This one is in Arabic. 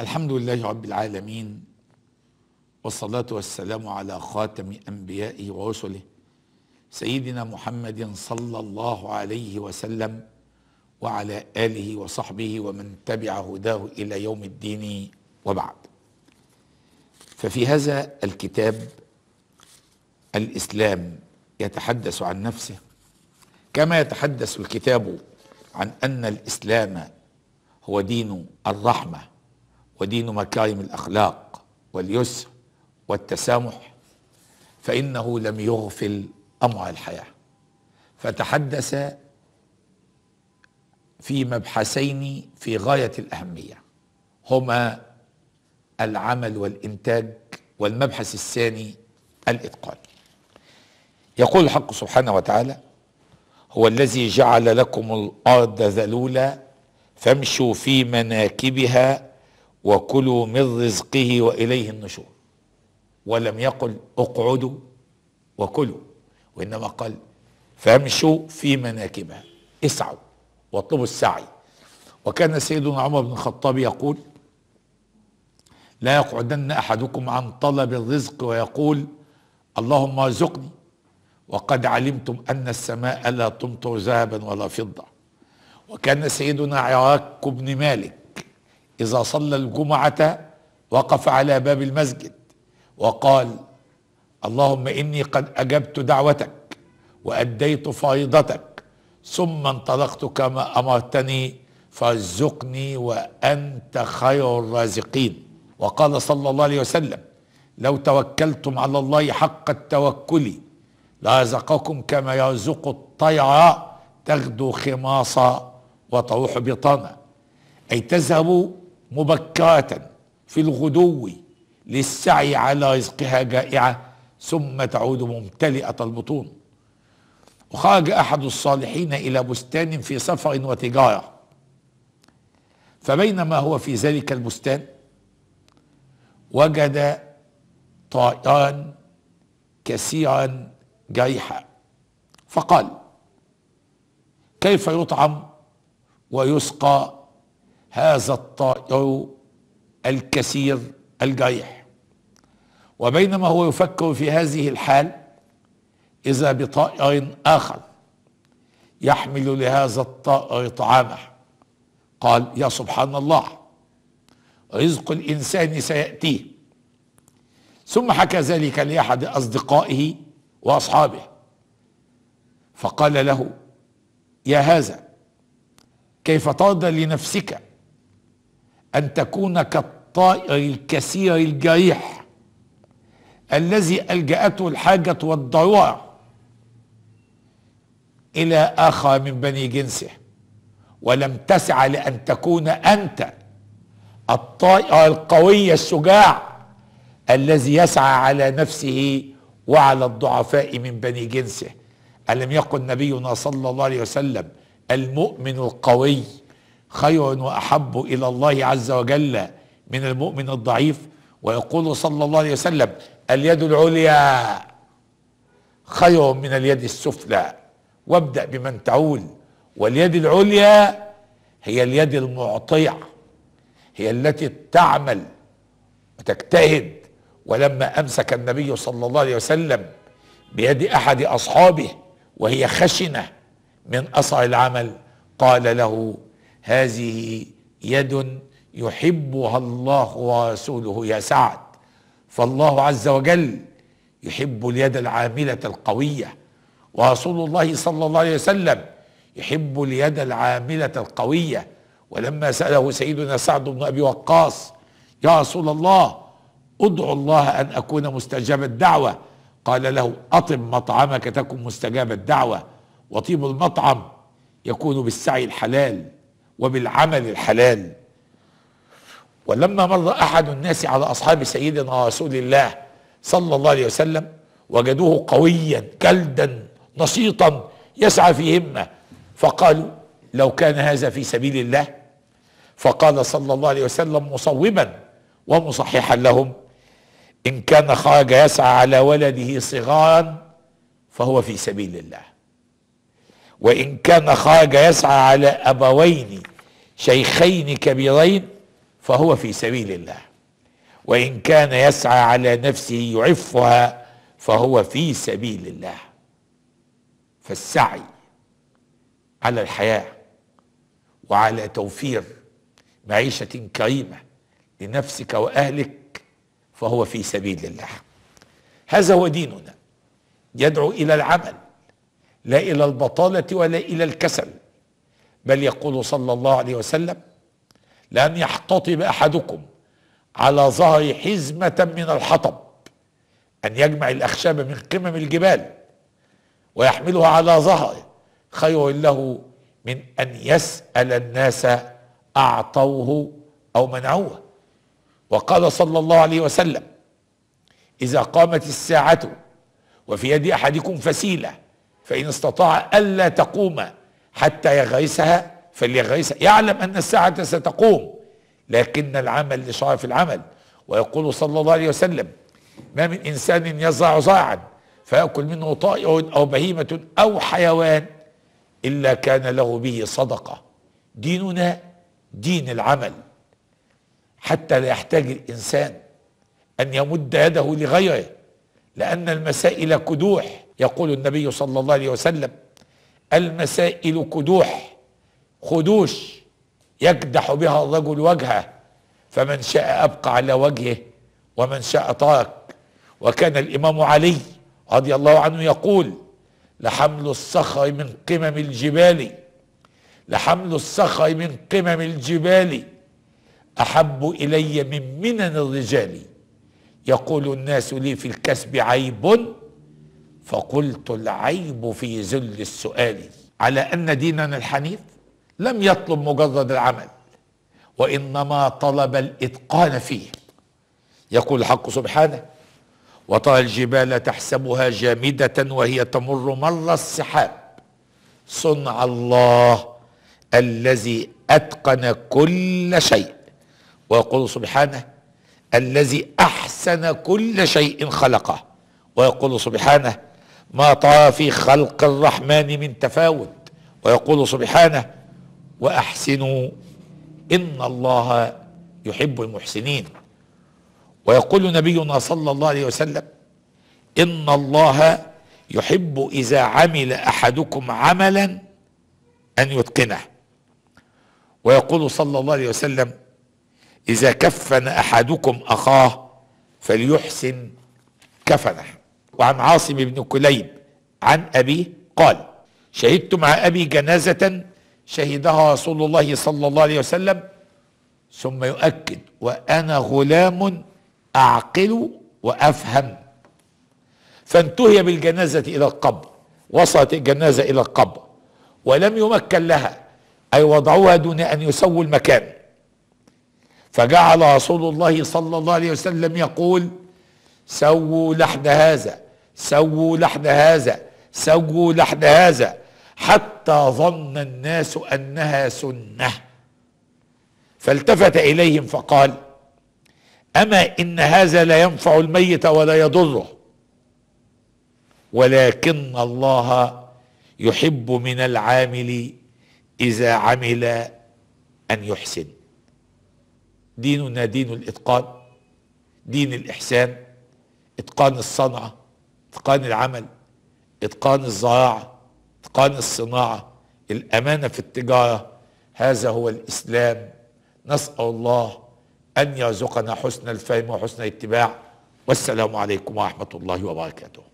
الحمد لله رب العالمين والصلاة والسلام على خاتم أنبيائه ورسله سيدنا محمد صلى الله عليه وسلم وعلى آله وصحبه ومن تبع هداه إلى يوم الدين وبعد ففي هذا الكتاب الإسلام يتحدث عن نفسه كما يتحدث الكتاب عن أن الإسلام هو دين الرحمة ودين مكارم الأخلاق واليسر والتسامح فإنه لم يغفل أمر الحياة فتحدث في مبحثين في غاية الأهمية هما العمل والإنتاج والمبحث الثاني الإتقان يقول الحق سبحانه وتعالى هو الذي جعل لكم الأرض ذلولا فامشوا في مناكبها وكلوا من رزقه واليه النشور ولم يقل اقعدوا وكلوا وانما قال فامشوا في مناكبها اسعوا واطلبوا السعي وكان سيدنا عمر بن الخطاب يقول لا يقعدن احدكم عن طلب الرزق ويقول اللهم ارزقني وقد علمتم ان السماء لا تمطر ذهبا ولا فضه وكان سيدنا عراك بن مالك إذا صلى الجمعة وقف على باب المسجد وقال اللهم إني قد أجبت دعوتك وأديت فائضتك ثم انطلقت كما أمرتني فارزقني وأنت خير الرازقين وقال صلى الله عليه وسلم لو توكلتم على الله حق التوكل لرزقكم كما يرزق الطير تغدو خماصا وتروح بطانا أي تذهبوا مبكرة في الغدو للسعي على رزقها جائعة ثم تعود ممتلئة البطون وخرج أحد الصالحين إلى بستان في سفر وتجارة فبينما هو في ذلك البستان وجد طائرا كثيرا جريحا فقال كيف يطعم ويسقى هذا الطائر الكثير الجريح وبينما هو يفكر في هذه الحال إذا بطائر آخر يحمل لهذا الطائر طعامه قال يا سبحان الله رزق الإنسان سيأتيه ثم حكى ذلك لأحد أصدقائه وأصحابه فقال له يا هذا كيف ترضى لنفسك أن تكون كالطائر الكثير الجريح الذي ألجأته الحاجة والضرورة إلى آخر من بني جنسه ولم تسعى لأن تكون أنت الطائر القوي الشجاع الذي يسعى على نفسه وعلى الضعفاء من بني جنسه ألم يقل نبينا صلى الله عليه وسلم المؤمن القوي خير واحب الى الله عز وجل من المؤمن الضعيف ويقول صلى الله عليه وسلم اليد العليا خير من اليد السفلى وابدا بمن تعول واليد العليا هي اليد المعطيه هي التي تعمل وتجتهد ولما امسك النبي صلى الله عليه وسلم بيد احد اصحابه وهي خشنه من اثر العمل قال له هذه يد يحبها الله ورسوله يا سعد فالله عز وجل يحب اليد العاملة القوية ورسول الله صلى الله عليه وسلم يحب اليد العاملة القوية ولما سأله سيدنا سعد بن أبي وقاص يا رسول الله ادعو الله أن أكون مستجاب الدعوة قال له أطم مطعمك تكن مستجاب الدعوة وطيب المطعم يكون بالسعي الحلال وبالعمل الحلال ولما مر احد الناس على اصحاب سيدنا رسول الله صلى الله عليه وسلم وجدوه قويا كلدا نشيطا يسعى في همه فقالوا لو كان هذا في سبيل الله فقال صلى الله عليه وسلم مصوبا ومصححا لهم ان كان خرج يسعى على ولده صغارا فهو في سبيل الله وإن كان خرج يسعى على أبوين شيخين كبيرين فهو في سبيل الله وإن كان يسعى على نفسه يعفها فهو في سبيل الله فالسعي على الحياة وعلى توفير معيشة كريمة لنفسك وأهلك فهو في سبيل الله هذا هو ديننا يدعو إلى العمل لا إلى البطالة ولا إلى الكسل بل يقول صلى الله عليه وسلم لأن يحتطب أحدكم على ظهر حزمة من الحطب أن يجمع الأخشاب من قمم الجبال ويحملها على ظهره خير له من أن يسأل الناس أعطوه أو منعوه وقال صلى الله عليه وسلم إذا قامت الساعة وفي يد أحدكم فسيلة فإن استطاع ألا تقوم حتى يغيسها فليغيسها يعلم أن الساعة ستقوم لكن العمل لشرف العمل ويقول صلى الله عليه وسلم ما من إنسان يزرع زرعا فيأكل منه طائر أو بهيمة أو حيوان إلا كان له به صدقة ديننا دين العمل حتى لا يحتاج الإنسان أن يمد يده لغيره لأن المسائل كدوح يقول النبي صلى الله عليه وسلم المسائل كدوح خدوش يكدح بها الرجل وجهه فمن شاء أبقى على وجهه ومن شاء ترك وكان الإمام علي رضي الله عنه يقول لحمل الصخر من قمم الجبال لحمل الصخر من قمم الجبال أحب إلي من منن الرجال يقول الناس لي في الكسب عيب فقلت العيب في ذل السؤال على أن ديننا الحنيف لم يطلب مجرد العمل وإنما طلب الإتقان فيه يقول الحق سبحانه وترى الجبال تحسبها جامدة وهي تمر مر السحاب صنع الله الذي أتقن كل شيء ويقول سبحانه الذي أحسن كل شيء خلقه ويقول سبحانه ما طغى في خلق الرحمن من تفاوت ويقول سبحانه واحسنوا ان الله يحب المحسنين ويقول نبينا صلى الله عليه وسلم ان الله يحب اذا عمل احدكم عملا ان يتقنه ويقول صلى الله عليه وسلم اذا كفن احدكم اخاه فليحسن كفنه وعن عاصم بن كليب عن أبيه قال شهدت مع أبي جنازة شهدها رسول الله صلى الله عليه وسلم ثم يؤكد وأنا غلام أعقل وأفهم فانتهي بالجنازة إلى القبر وصلت الجنازة إلى القبر ولم يمكن لها أي وضعوها دون أن يسووا المكان فجعل رسول الله صلى الله عليه وسلم يقول سووا لحد هذا سووا لحن هذا سووا لحن هذا حتى ظن الناس انها سنه فالتفت اليهم فقال اما ان هذا لا ينفع الميت ولا يضره ولكن الله يحب من العامل اذا عمل ان يحسن ديننا دين الاتقان دين الاحسان اتقان الصنعه اتقان العمل اتقان الزراعه اتقان الصناعه الامانه في التجاره هذا هو الاسلام نسال الله ان يرزقنا حسن الفهم وحسن الاتباع والسلام عليكم ورحمه الله وبركاته